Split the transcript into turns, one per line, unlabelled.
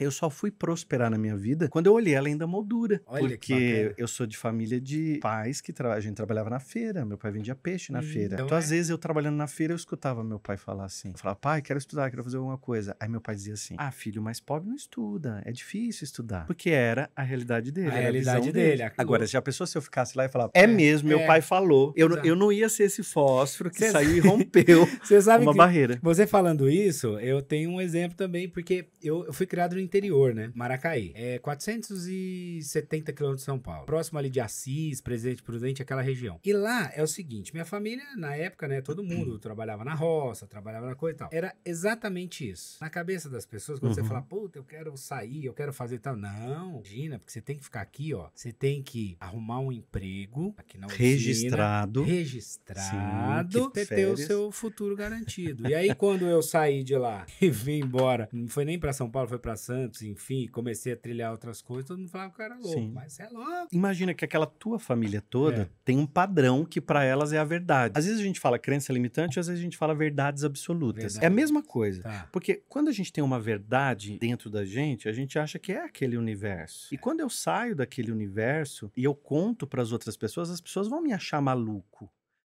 Eu só fui prosperar na minha vida quando eu olhei ela ainda moldura. Olha porque eu sou de família de pais que trabalham, a gente trabalhava na feira, meu pai vendia peixe na hum, feira. Então, então é. às vezes eu trabalhando na feira, eu escutava meu pai falar assim: eu falava, pai, quero estudar, quero fazer alguma coisa. Aí meu pai dizia assim: ah, filho, mas pobre não estuda, é difícil estudar. Porque era a realidade dele. A realidade dele. dele. Acabou. Agora, já pensou se eu ficasse lá e falava, é, é mesmo, meu é, pai falou. Eu, eu não ia ser esse fósforo que Cê saiu e rompeu uma barreira. Você falando isso,
eu tenho um exemplo também, porque eu, eu fui criado em interior, né? Maracaí. É 470 quilômetros de São Paulo. Próximo ali de Assis, Presidente Prudente, aquela região. E lá é o seguinte, minha família, na época, né, todo mundo trabalhava na roça, trabalhava na coisa e tal. Era exatamente isso. Na cabeça das pessoas, quando uhum. você fala, puta, eu quero sair, eu quero fazer tal. Não, Gina, porque você tem que ficar aqui, ó. Você tem que arrumar um emprego aqui na Registrado. Registrado. Sim, ter o seu futuro garantido. e aí, quando eu saí de lá e vim embora, não foi nem para São Paulo, foi pra
Santos, enfim, comecei a trilhar outras coisas, todo mundo falava
que eu era louco, Sim. mas é louco.
Imagina que aquela tua família toda é. tem um padrão que para elas é a verdade. Às vezes a gente fala crença limitante, às vezes a gente fala verdades absolutas. Verdade. É a mesma coisa. Tá. Porque quando a gente tem uma verdade dentro da gente, a gente acha que é aquele universo. E quando eu saio daquele universo e eu conto para as outras pessoas, as pessoas vão me achar maluco.